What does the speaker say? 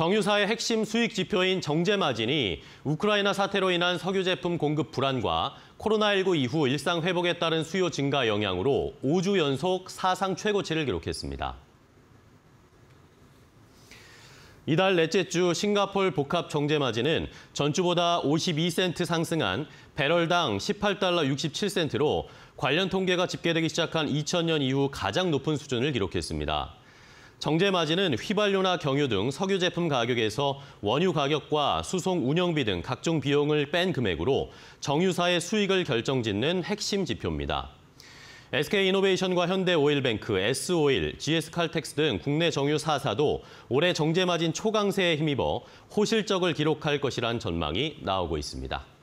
정유사의 핵심 수익 지표인 정제 마진이 우크라이나 사태로 인한 석유 제품 공급 불안과 코로나19 이후 일상 회복에 따른 수요 증가 영향으로 5주 연속 사상 최고치를 기록했습니다. 이달 넷째 주 싱가폴 복합 정제 마진은 전주보다 52센트 상승한 배럴당 18달러 67센트로 관련 통계가 집계되기 시작한 2000년 이후 가장 높은 수준을 기록했습니다. 정제마진은 휘발유나 경유 등 석유 제품 가격에서 원유 가격과 수송 운영비 등 각종 비용을 뺀 금액으로 정유사의 수익을 결정짓는 핵심 지표입니다. SK이노베이션과 현대오일뱅크, S오일, GS칼텍스 등 국내 정유 4사도 올해 정제마진 초강세에 힘입어 호실적을 기록할 것이란 전망이 나오고 있습니다.